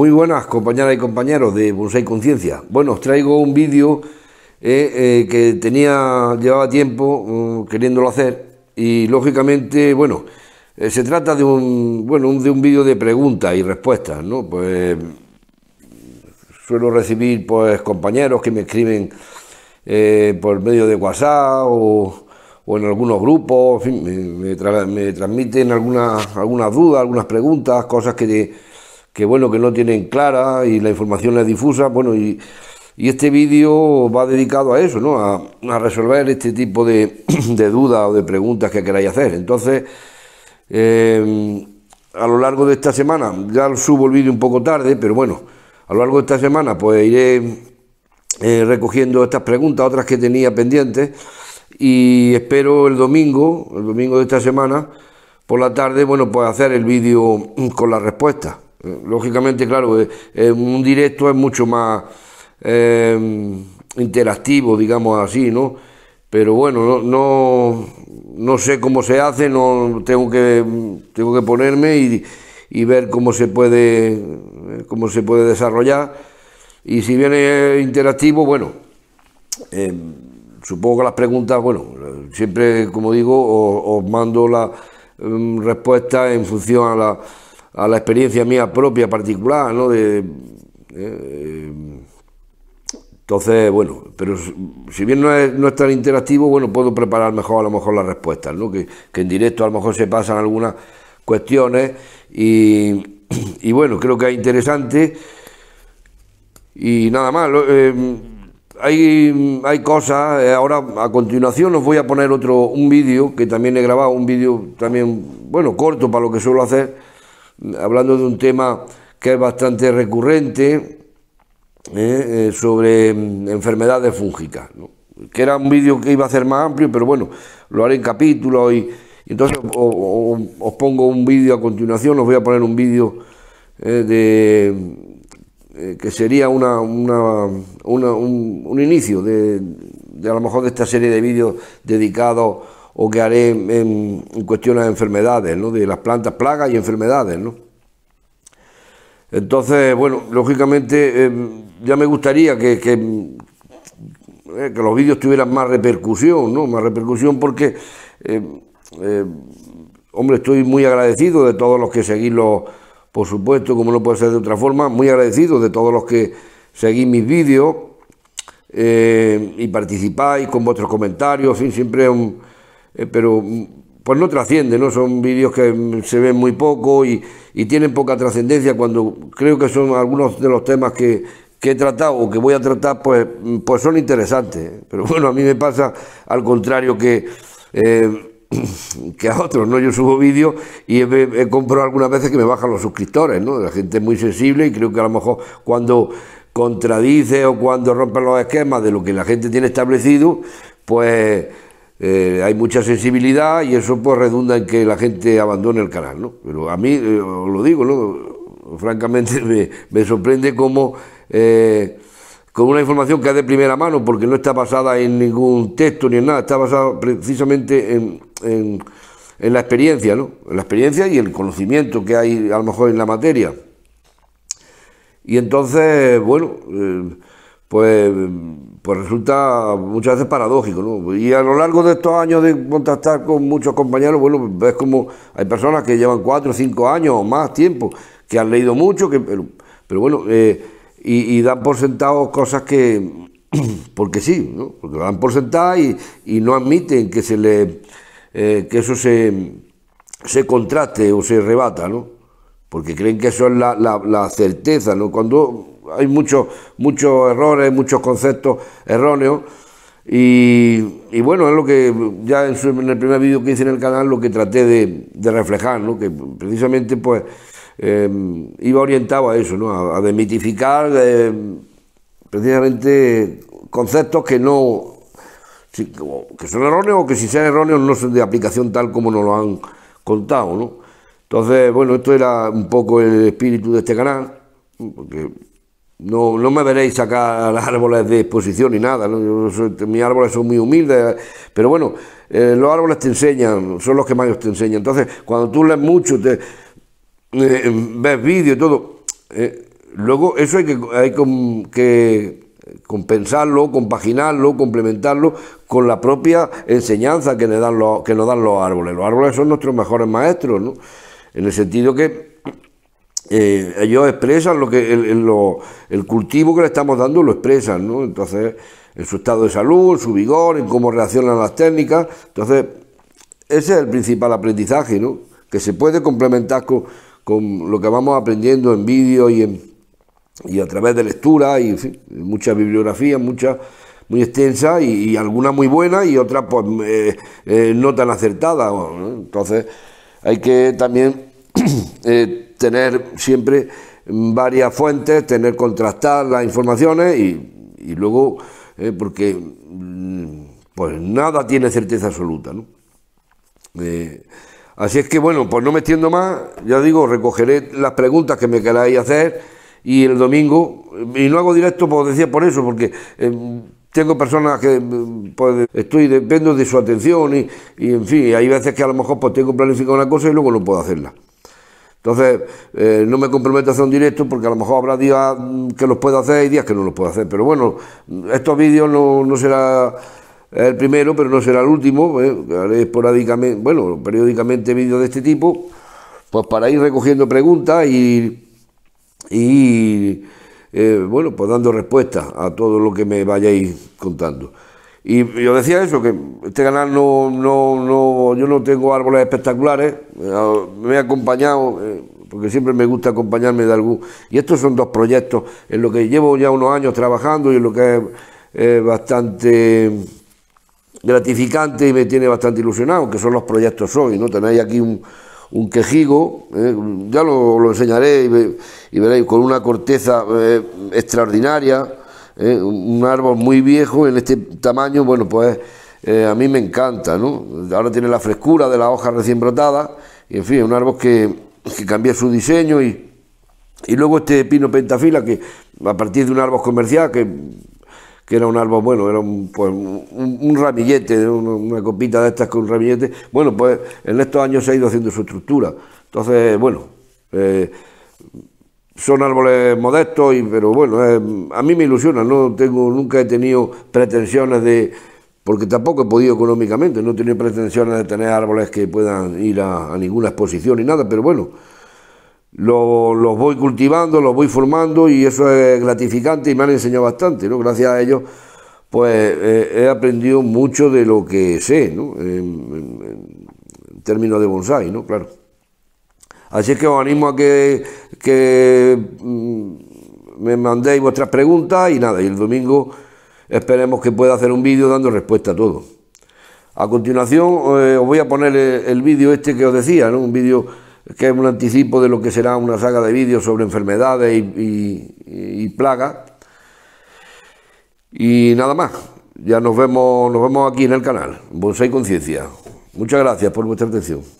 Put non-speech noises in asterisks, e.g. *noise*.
Muy buenas compañeras y compañeros de Bonsai Conciencia. Bueno, os traigo un vídeo eh, eh, que tenía, llevaba tiempo mm, queriéndolo hacer y lógicamente, bueno, eh, se trata de un, bueno, de un vídeo de preguntas y respuestas, ¿no? Pues suelo recibir pues compañeros que me escriben por medio de WhatsApp o, en algunos grupos, me, transmiten algunas algunas dudas, algunas preguntas, cosas que que bueno, que no tienen clara y la información es difusa, bueno, y, este vídeo va dedicado a eso, ¿no? A, resolver este tipo *clears throat* de, dudas o de preguntas que queráis hacer. Entonces, em, a lo largo de esta semana, ya subo el vídeo un poco tarde, pero bueno, a lo largo de esta semana pues iré eh, recogiendo estas preguntas, otras que tenía pendientes, y espero el domingo, el domingo de esta semana, por la tarde, bueno, pues hacer el vídeo mm, con las respuestas. Lógicamente, claro, eh, un directo es mucho más em, interactivo, digamos así, ¿no? Pero bueno, no, no, sé cómo se hace, no tengo que, tengo que ponerme y, ver cómo se puede cómo se puede desarrollar. Y si viene interactivo, bueno, em, supongo que las preguntas, bueno, siempre, como digo, os, mando la em, respuesta en función a la a la experiencia mía propia, particular, ¿no? De, eh, entonces, bueno, pero si bien no es, no es, tan interactivo, bueno, puedo preparar mejor a lo mejor las respuestas, ¿no? Que, en directo a lo mejor se pasan algunas cuestiones y, *clears throat* bueno, creo que es interesante y nada más. Eh, hay, hay cosas, eh, ahora a continuación os voy a poner otro, un vídeo que también he grabado, un vídeo también, bueno, corto para lo que suelo hacer hablando de un tema que es bastante recurrente ¿eh? Eh, sobre mm, enfermedades fúngicas, que era un vídeo que iba a ser más amplio, pero bueno, lo haré en capítulos y, entonces os pongo un vídeo a continuación, os voy a poner un vídeo eh, que sería un, inicio de, a lo mejor de esta serie de vídeos dedicados o que haré en, cuestiones de enfermedades, ¿no? de las plantas, plagas y enfermedades. ¿no? Entonces, bueno, lógicamente em, ya me gustaría que, eh, que, los vídeos tuvieran más repercusión, ¿no? más repercusión porque, em, em, hombre, estoy muy agradecido de todos los que seguís por supuesto, como no puede ser de otra forma, muy agradecido de todos los que seguís mis vídeos. Eh, y participáis con vuestros comentarios, siempre es un, eh, pero mm, pues no trasciende, ¿no? Son vídeos que mm, se ven muy poco y, tienen poca trascendencia cuando creo que son algunos de los temas que, he tratado o que voy a tratar, pues, mm, pues son interesantes. ¿eh? Pero bueno, a mí me pasa al contrario que, eh, *clears throat* que a otros, ¿no? Yo subo vídeos y he, he, comprado algunas veces que me bajan los suscriptores, ¿no? La gente es muy sensible y creo que a lo mejor cuando contradice o cuando rompe los esquemas de lo que la gente tiene establecido, pues eh, hay mucha sensibilidad y eso pues redunda en que la gente abandone el canal, ¿no? Pero a mí, eh, os lo digo, ¿no? Francamente *laughs* me, sorprende como eh, con una información que es de primera mano, porque no está basada en ningún texto ni en nada, está basada precisamente en, la experiencia, ¿no? la experiencia y el conocimiento que hay a lo mejor en la materia. Y entonces, bueno, pues, pues resulta muchas veces paradójico. ¿no? Y a lo largo de estos años de contactar con muchos compañeros, bueno, ves como hay personas que llevan cuatro o cinco años o más tiempo, que han leído mucho, que, pero, bueno, eh, y, dan por sentado cosas que, *clears throat* porque sí, ¿no? porque lo dan por sentado y, no admiten que se le eh, que eso se, se, contraste o se rebata, ¿no? Porque creen que eso es la, la, la certeza, ¿no? Cuando hay muchos errores, muchos conceptos erróneos. Y, bueno, es lo que ya en, el primer vídeo que hice en el canal lo que traté de, reflejar, ¿no? que precisamente pues em, iba orientado a eso, ¿no? a, demitificar em, precisamente conceptos que no que son erróneos o que si sean erróneos no son de aplicación tal como nos lo han contado. ¿no? Entonces, bueno, esto era un poco el espíritu de este canal, porque no, me veréis sacar *laughs* árboles de exposición ni nada, ¿no? mis árboles son muy humildes, pero bueno, eh, los árboles te enseñan, son los que más te enseñan. Entonces, cuando tú lees mucho, te, eh, ves vídeos y todo, eh, luego eso hay que, hay que compensarlo, compaginarlo, complementarlo con la propia enseñanza que, le dan los, que nos dan los árboles. Los árboles son nuestros mejores maestros, ¿no? En el sentido que eh, ellos expresan lo que el, cultivo que le estamos dando lo expresan, ¿no? Entonces, en su estado de salud, su vigor, en cómo reaccionan las técnicas. Entonces, ese es el principal aprendizaje, ¿no? Que se puede complementar con, lo que vamos aprendiendo en vídeo y, en, a través de lectura y muchas bibliografías, muchas muy extensa y, algunas muy buenas y otras pues eh, eh, no tan acertadas. Entonces, hay que también *clears throat* tener siempre varias fuentes, tener contrastar las informaciones y, luego, eh, porque mm, pues nada tiene certeza absoluta. ¿no? Eh, así es que bueno, pues no me extiendo más, ya digo, recogeré las preguntas que me queráis hacer y el domingo, y no hago directo, pues decía por eso, porque... Em, tengo personas que em, pues, estoy dependo de su atención y, en fin, hay veces que a lo mejor pues tengo planificar una cosa y luego no puedo hacerla. Entonces, eh, no me comprometo a hacer un directo porque a lo mejor habrá días mm, que los puedo hacer y días que no los puedo hacer. Pero bueno, mm, estos vídeos no, será el primero, pero no será el último. ¿eh? Haré esporádicamente, bueno, periódicamente vídeos de este tipo, pues para ir recogiendo preguntas y, y eh, bueno, pues dando respuesta a todo lo que me vayáis contando. Y yo decía eso, que este canal no, no, no yo no tengo árboles espectaculares, eh, me he acompañado, eh, porque siempre me gusta acompañarme de algún... Y estos son dos proyectos en los que llevo ya unos años trabajando y en lo que es eh, bastante gratificante y me tiene bastante ilusionado, que son los proyectos hoy, ¿no? Tenéis aquí un, quejigo, ya lo, enseñaré y, veréis, con una corteza extraordinaria, ¿eh? un árbol muy viejo en este tamaño, bueno, pues eh, a mí me encanta, ¿no? Ahora tiene la frescura de la hoja recién brotada, y en fin, un árbol que, que cambia su diseño y, luego este pino pentafila que a partir de un árbol comercial que era un árbol, bueno, era un, pues, un, ramillete, una, copita de estas con un ramillete. Bueno, pues en estos años se ha ido haciendo su estructura. Entonces, bueno, eh, son árboles modestos, y, pero bueno, eh, a mí me ilusiona, no tengo, nunca he tenido pretensiones de, porque tampoco he podido económicamente, no he tenido pretensiones de tener árboles que puedan ir a, ninguna exposición ni nada, pero bueno, los voy cultivando, los voy formando y eso es gratificante y me han enseñado bastante, ¿no? Gracias a ellos, pues eh, he aprendido mucho de lo que sé, En, en términos de bonsai, ¿no? Claro. Así que os animo a que, mm, me mandéis vuestras preguntas y nada, y el domingo esperemos que pueda hacer un vídeo dando respuesta a todo. A continuación eh, os voy a poner el, vídeo este que os decía, un vídeo que es un anticipo de lo que será una saga de vídeos sobre enfermedades y, plagas. Y nada más, ya nos vemos, nos vemos aquí en el canal, Bonsai Conciencia. Muchas gracias por vuestra atención.